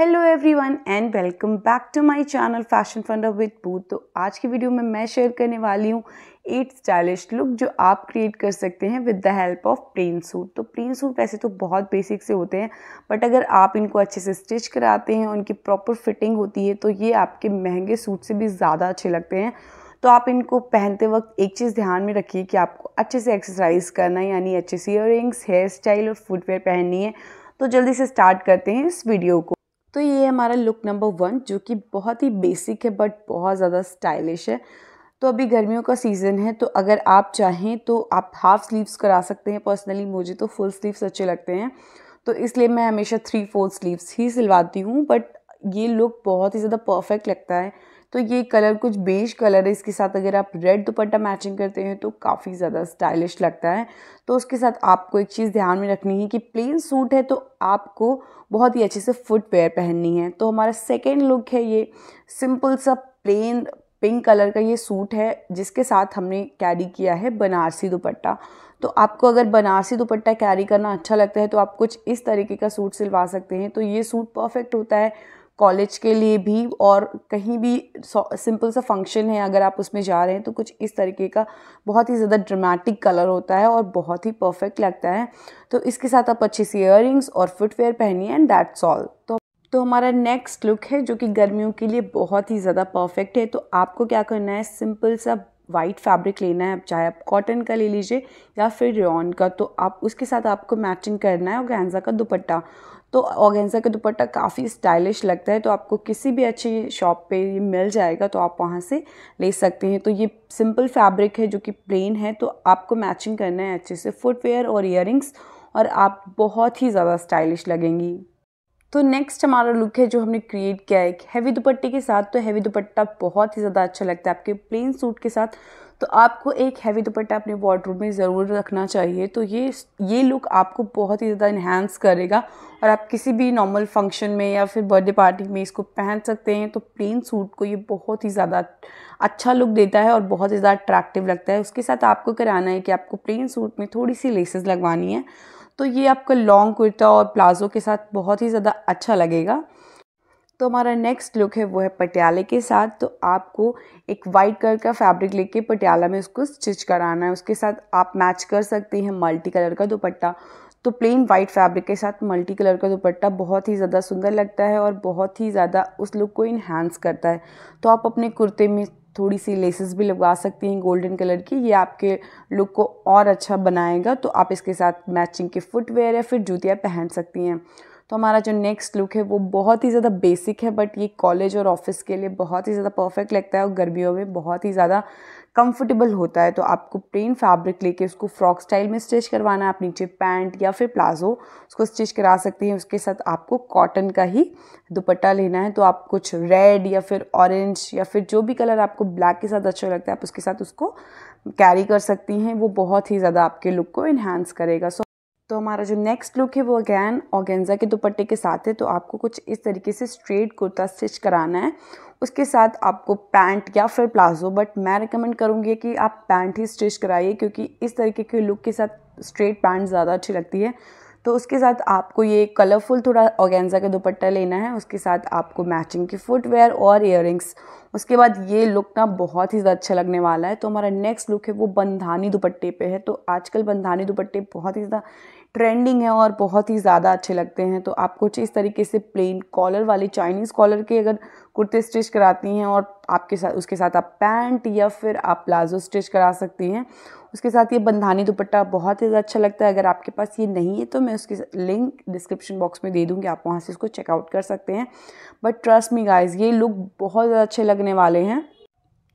hello everyone and welcome back to my channel fashion funda with बूथ तो आज की वीडियो में मैं शेयर करने वाली हूँ एट स्टाइलिश लुक जो आप क्रिएट कर सकते हैं with the help of plain suit तो प्लेन सूट वैसे तो बहुत बेसिक से होते हैं बट अगर आप इनको अच्छे से स्टिच कराते हैं उनकी प्रॉपर फिटिंग होती है तो ये आपके महंगे सूट से भी ज़्यादा अच्छे लगते हैं तो आप इनको पहनते वक्त एक चीज़ ध्यान में रखिए कि आपको अच्छे से एक्सरसाइज करना है यानी अच्छे से ईयर हेयर स्टाइल और फुटवेयर पहननी है तो जल्दी से स्टार्ट करते हैं इस वीडियो को तो ये हमारा लुक नंबर वन जो कि बहुत ही बेसिक है बट बहुत ज़्यादा स्टाइलिश है तो अभी गर्मियों का सीज़न है तो अगर आप चाहें तो आप हाफ़ स्लीव्स करा सकते हैं पर्सनली मुझे तो फुल स्लीव्स अच्छे लगते हैं तो इसलिए मैं हमेशा थ्री फोर्थ स्लीव्स ही सिलवाती हूँ बट ये लुक बहुत ही ज़्यादा परफेक्ट लगता है तो ये कलर कुछ बेज कलर है इसके साथ अगर आप रेड दुपट्टा मैचिंग करते हैं तो काफ़ी ज़्यादा स्टाइलिश लगता है तो उसके साथ आपको एक चीज़ ध्यान में रखनी है कि प्लेन सूट है तो आपको बहुत ही अच्छे से फुटवेयर पहननी है तो हमारा सेकेंड लुक है ये सिंपल सा प्लेन पिंक कलर का ये सूट है जिसके साथ हमने कैरी किया है बनारसी दुपट्टा तो आपको अगर बनारसी दुपट्टा कैरी करना अच्छा लगता है तो आप कुछ इस तरीके का सूट सिलवा सकते हैं तो ये सूट परफेक्ट होता है कॉलेज के लिए भी और कहीं भी सिंपल सा फंक्शन है अगर आप उसमें जा रहे हैं तो कुछ इस तरीके का बहुत ही ज़्यादा ड्रामेटिक कलर होता है और बहुत ही परफेक्ट लगता है तो इसके साथ आप अच्छी सी इयर और फुटवेयर पहनिए एंड दैट्स ऑल तो तो हमारा नेक्स्ट लुक है जो कि गर्मियों के लिए बहुत ही ज़्यादा परफेक्ट है तो आपको क्या करना है सिंपल सा वाइट फैब्रिक लेना है चाहे आप कॉटन का ले लीजिए या फिर रेन का तो आप उसके साथ आपको मैचिंग करना है ऑगेंजा का दुपट्टा तो ऑगेंजा का दुपट्टा काफ़ी स्टाइलिश लगता है तो आपको किसी भी अच्छी शॉप पे ये मिल जाएगा तो आप वहाँ से ले सकते हैं तो ये सिंपल फैब्रिक है जो कि प्लेन है तो आपको मैचिंग करना है अच्छे से फुटवेयर और ईयरिंग्स और आप बहुत ही ज़्यादा स्टाइलिश लगेंगी तो नेक्स्ट हमारा लुक है जो हमने क्रिएट किया है हैवी दुपट्टे के साथ तो हैवी दुपट्टा बहुत ही ज़्यादा अच्छा लगता है आपके प्लेन सूट के साथ तो आपको एक हैवी दुपट्टा अपने वार्डरूम में ज़रूर रखना चाहिए तो ये ये लुक आपको बहुत ही ज़्यादा इन्हेंस करेगा और आप किसी भी नॉर्मल फंक्शन में या फिर बर्थडे पार्टी में इसको पहन सकते हैं तो प्लेन सूट को ये बहुत ही ज़्यादा अच्छा लुक देता है और बहुत ही ज़्यादा अट्रैक्टिव लगता है उसके साथ आपको कराना है कि आपको प्लेन सूट में थोड़ी सी लेसेस लगवानी है तो ये आपका लॉन्ग कुर्ता और प्लाज़ो के साथ बहुत ही ज़्यादा अच्छा लगेगा तो हमारा नेक्स्ट लुक है वो है पटियाले के साथ तो आपको एक वाइट कलर का फैब्रिक लेके पटियाला में उसको स्टिच कराना है उसके साथ आप मैच कर सकते हैं मल्टी कलर का दुपट्टा तो प्लेन वाइट फैब्रिक के साथ मल्टी कलर का दुपट्टा बहुत ही ज़्यादा सुंदर लगता है और बहुत ही ज़्यादा उस लुक को इन्हांस करता है तो आप अपने कुर्ते में थोड़ी सी लेसेस भी लगवा सकती हैं गोल्डन कलर की ये आपके लुक को और अच्छा बनाएगा तो आप इसके साथ मैचिंग के फुटवेयर या फिर जूतियाँ पहन सकती हैं तो हमारा जो नेक्स्ट लुक है वो बहुत ही ज़्यादा बेसिक है बट ये कॉलेज और ऑफिस के लिए बहुत ही ज़्यादा परफेक्ट लगता है और गर्मियों में बहुत ही ज़्यादा कंफर्टेबल होता है तो आपको प्लेन फैब्रिक लेके उसको फ्रॉक स्टाइल में स्टिच करवाना है आप नीचे पैंट या फिर प्लाजो उसको स्टिच करा सकती हैं उसके साथ आपको कॉटन का ही दुपट्टा लेना है तो आप कुछ रेड या फिर ऑरेंज या फिर जो भी कलर आपको ब्लैक के साथ अच्छा लगता है आप उसके साथ उसको कैरी कर सकती हैं वो बहुत ही ज़्यादा आपके लुक को इन्हांस करेगा सो तो हमारा जो नेक्स्ट लुक है वो अगैन ऑगेंजा के दुपट्टे के साथ है तो आपको कुछ इस तरीके से स्ट्रेट कुर्ता स्टिच कराना है उसके साथ आपको पैंट या फिर प्लाजो बट मैं रिकमेंड करूँगी कि आप पैंट ही स्टिच कराइए क्योंकि इस तरीके के लुक के साथ स्ट्रेट पैंट ज़्यादा अच्छी लगती है तो उसके साथ आपको ये कलरफुल थोड़ा ऑगेंजा का दुपट्टा लेना है उसके साथ आपको मैचिंग की फुटवेयर और इयर उसके बाद ये लुक ना बहुत ही ज़्यादा अच्छा लगने वाला है तो हमारा नेक्स्ट लुक है वो बंधानी दुपट्टे पे है तो आजकल बंधानी दुपट्टे बहुत ही ज़्यादा ट्रेंडिंग है और बहुत ही ज़्यादा अच्छे लगते हैं तो आप कुछ इस तरीके से प्लेन कॉलर वाले चाइनीज़ कॉलर के अगर कुर्ते स्टिच कराती हैं और आपके साथ उसके साथ आप पैंट या फिर आप प्लाजो स्टिच करा सकती हैं उसके साथ ये बंधानी दुपट्टा बहुत ही ज़्यादा अच्छा लगता है अगर आपके पास ये नहीं है तो मैं उसकी लिंक डिस्क्रिप्शन बॉक्स में दे दूँगी आप वहाँ से इसको चेकआउट कर सकते हैं बट ट्रस्ट मी गाइज ये लुक बहुत ज़्यादा अच्छे लगने वाले हैं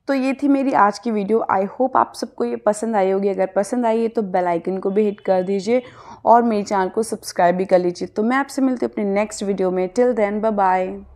तो ये थी मेरी आज की वीडियो आई होप आप सबको ये पसंद आई होगी अगर पसंद आई है तो बेल आइकन को भी हिट कर दीजिए और मेरे चैनल को सब्सक्राइब भी कर लीजिए तो मैं आपसे मिलती हूँ अपने नेक्स्ट वीडियो में टिल देन बाय बाय